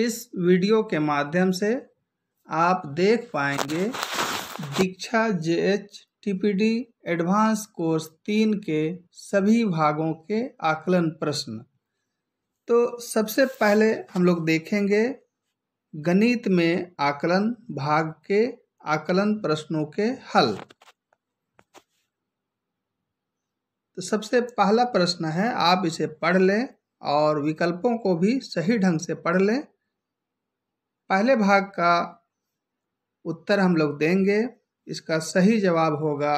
इस वीडियो के माध्यम से आप देख पाएंगे Diksha J H T P D advance course तीन के सभी भागों के आकलन प्रश्न तो सबसे पहले हम लोग देखेंगे गणित में आकलन भाग के आकलन प्रश्नों के हल तो सबसे पहला प्रश्न है आप इसे पढ़ लें और विकल्पों को भी सही ढंग से पढ़ लें पहले भाग का उत्तर हम लोग देंगे इसका सही जवाब होगा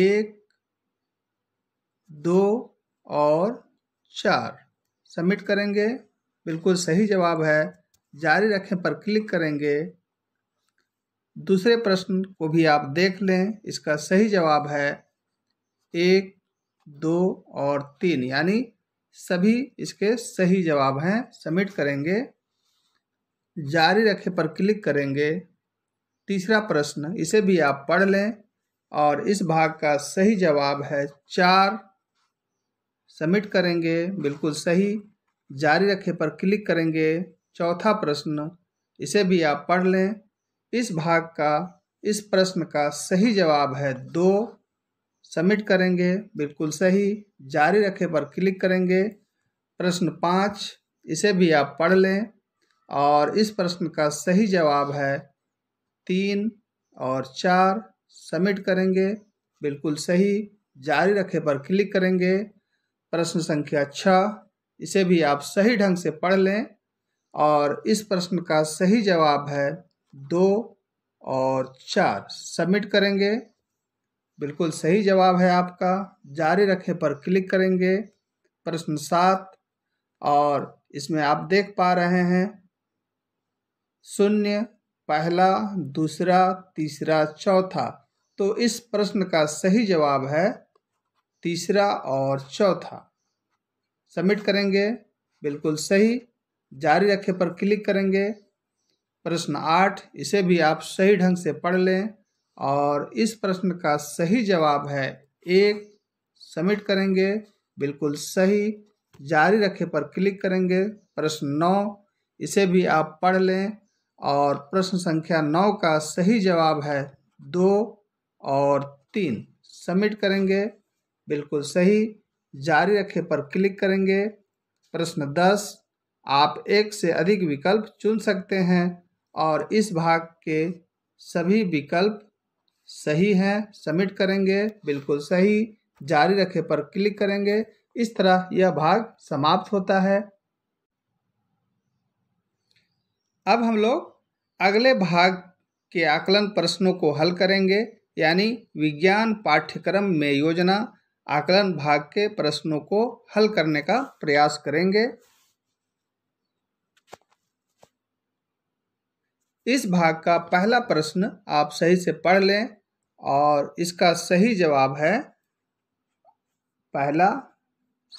एक दो और चार सबमिट करेंगे बिल्कुल सही जवाब है जारी रखें पर क्लिक करेंगे दूसरे प्रश्न को भी आप देख लें इसका सही जवाब है एक दो और तीन यानी सभी इसके सही जवाब हैं सबमिट करेंगे जारी रखे पर क्लिक करेंगे तीसरा प्रश्न इसे भी आप पढ़ लें और इस भाग का सही जवाब है चार सबमिट करेंगे बिल्कुल सही जारी रखे पर क्लिक करेंगे चौथा प्रश्न इसे भी आप पढ़ लें इस भाग का इस प्रश्न का सही जवाब है दो सबमिट करेंगे बिल्कुल सही जारी रखे पर क्लिक करेंगे प्रश्न पाँच इसे भी आप पढ़ लें और इस प्रश्न का सही जवाब है तीन और चार सबमिट करेंगे बिल्कुल सही जारी रखे पर क्लिक करेंगे प्रश्न संख्या छः इसे भी आप सही ढंग से पढ़ लें और इस प्रश्न का सही जवाब है दो और चार सबमिट करेंगे बिल्कुल सही जवाब है आपका जारी रखे पर क्लिक करेंगे प्रश्न सात और इसमें आप देख पा रहे हैं शून्य पहला दूसरा तीसरा चौथा तो इस प्रश्न का सही जवाब है तीसरा और चौथा सबमिट करेंगे बिल्कुल सही जारी रखे पर क्लिक करेंगे प्रश्न आठ इसे भी आप सही ढंग से पढ़ लें और इस प्रश्न का सही जवाब है एक सबमिट करेंगे बिल्कुल सही जारी रखे पर क्लिक करेंगे प्रश्न नौ इसे भी आप पढ़ लें और प्रश्न संख्या नौ का सही जवाब है दो और तीन सबमिट करेंगे बिल्कुल सही जारी रखे पर क्लिक करेंगे प्रश्न दस आप एक से अधिक विकल्प चुन सकते हैं और इस भाग के सभी विकल्प सही हैं सबमिट करेंगे बिल्कुल सही जारी रखे पर क्लिक करेंगे इस तरह यह भाग समाप्त होता है अब हम लोग अगले भाग के आकलन प्रश्नों को हल करेंगे यानी विज्ञान पाठ्यक्रम में योजना आकलन भाग के प्रश्नों को हल करने का प्रयास करेंगे इस भाग का पहला प्रश्न आप सही से पढ़ लें और इसका सही जवाब है पहला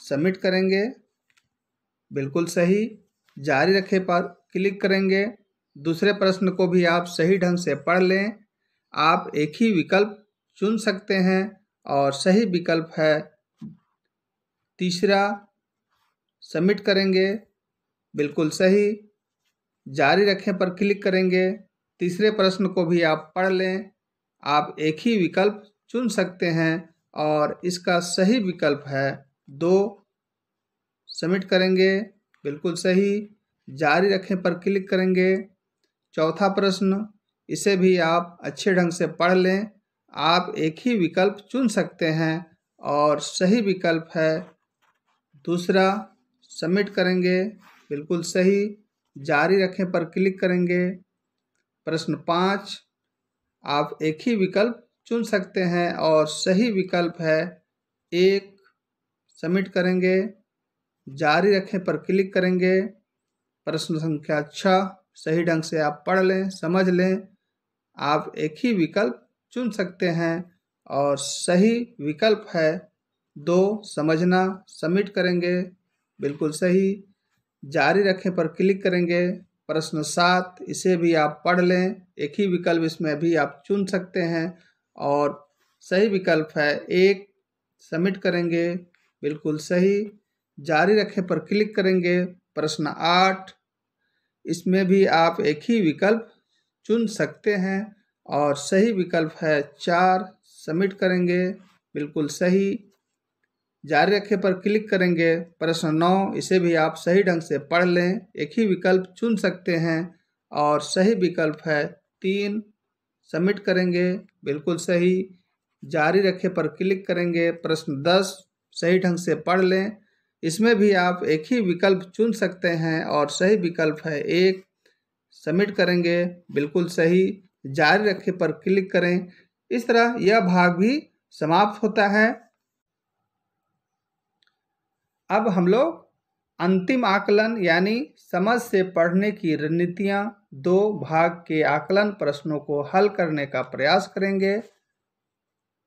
सबमिट करेंगे बिल्कुल सही जारी रखे पर क्लिक करेंगे दूसरे प्रश्न को भी आप सही ढंग से पढ़ लें आप एक ही विकल्प चुन सकते हैं और सही विकल्प है तीसरा सबमिट करेंगे बिल्कुल सही जारी रखें पर क्लिक करेंगे तीसरे प्रश्न को भी आप पढ़ लें आप एक ही विकल्प चुन सकते हैं और इसका सही विकल्प है दो सबमिट करेंगे बिल्कुल सही जारी रखें पर क्लिक करेंगे चौथा प्रश्न इसे भी आप अच्छे ढंग से पढ़ लें आप एक ही विकल्प चुन सकते हैं और सही विकल्प है दूसरा सबमिट करेंगे बिल्कुल सही जारी रखें पर क्लिक करेंगे प्रश्न पाँच आप एक ही विकल्प चुन सकते हैं और सही विकल्प है एक सबमिट करेंगे जारी रखें पर क्लिक करेंगे प्रश्न संख्या छः सही ढंग से आप पढ़ लें समझ लें आप एक ही विकल्प चुन सकते हैं और सही विकल्प है दो समझना सबमिट करेंगे बिल्कुल सही जारी रखें पर क्लिक करेंगे प्रश्न सात इसे भी आप पढ़ लें एक ही विकल्प इसमें भी आप चुन सकते हैं और सही विकल्प है एक सबमिट करेंगे बिल्कुल सही जारी रखें पर क्लिक करेंगे प्रश्न आठ इसमें भी आप एक ही विकल्प चुन सकते हैं और सही विकल्प है चार सबमिट करेंगे बिल्कुल सही जारी रखे पर क्लिक करेंगे प्रश्न नौ इसे भी आप सही ढंग से पढ़ लें एक ही विकल्प चुन सकते हैं और सही विकल्प है तीन सबमिट करेंगे बिल्कुल सही जारी रखे पर क्लिक करेंगे प्रश्न दस सही ढंग से पढ़ लें इसमें भी आप एक ही विकल्प चुन सकते हैं और सही विकल्प है एक सबमिट करेंगे बिल्कुल सही जारी रखे पर क्लिक करें इस तरह यह भाग भी समाप्त होता है अब हम लोग अंतिम आकलन यानी समझ से पढ़ने की रणनीतियाँ दो भाग के आकलन प्रश्नों को हल करने का प्रयास करेंगे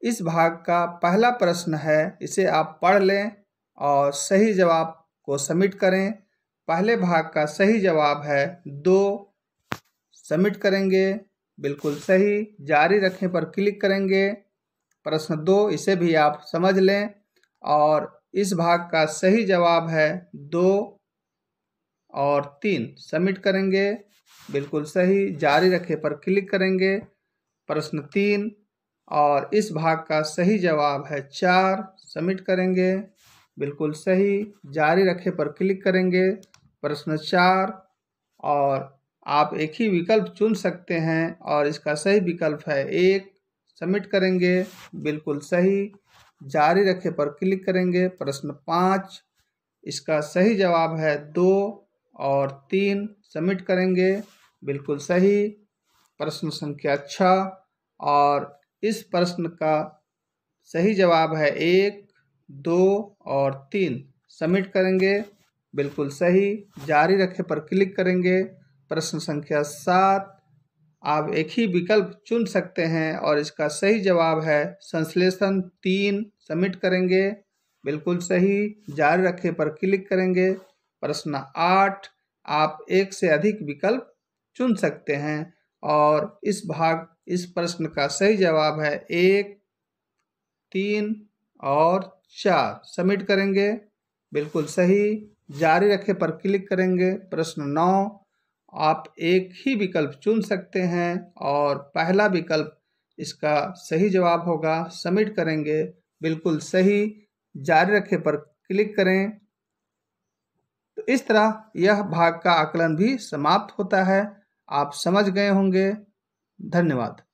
इस भाग का पहला प्रश्न है इसे आप पढ़ लें और सही जवाब को सबमिट करें पहले भाग का सही जवाब है दो सबमिट करेंगे बिल्कुल सही जारी रखें पर क्लिक करेंगे प्रश्न दो इसे भी आप समझ लें और इस भाग का सही जवाब है दो और तीन सबमिट करेंगे बिल्कुल सही जारी रखें पर क्लिक करेंगे प्रश्न तीन और इस भाग का सही जवाब है चार सबमिट करेंगे बिल्कुल सही जारी रखे पर क्लिक करेंगे प्रश्न चार और आप एक ही विकल्प चुन सकते हैं और इसका सही विकल्प है एक सबमिट करेंगे बिल्कुल सही जारी रखे पर क्लिक करेंगे प्रश्न पाँच इसका सही जवाब है दो और तीन सबमिट करेंगे बिल्कुल सही प्रश्न संख्या छः और इस प्रश्न का सही जवाब है एक दो और तीन सबमिट करेंगे बिल्कुल सही जारी रखे पर क्लिक करेंगे प्रश्न संख्या सात आप एक ही विकल्प चुन सकते हैं और इसका सही जवाब है संश्लेषण तीन सबमिट करेंगे बिल्कुल सही जारी रखे पर क्लिक करेंगे प्रश्न आठ आप एक से अधिक विकल्प चुन सकते हैं और इस भाग इस प्रश्न का सही जवाब है एक तीन और चार सबमिट करेंगे बिल्कुल सही जारी रखे पर क्लिक करेंगे प्रश्न नौ आप एक ही विकल्प चुन सकते हैं और पहला विकल्प इसका सही जवाब होगा सबमिट करेंगे बिल्कुल सही जारी रखे पर क्लिक करें तो इस तरह यह भाग का आकलन भी समाप्त होता है आप समझ गए होंगे धन्यवाद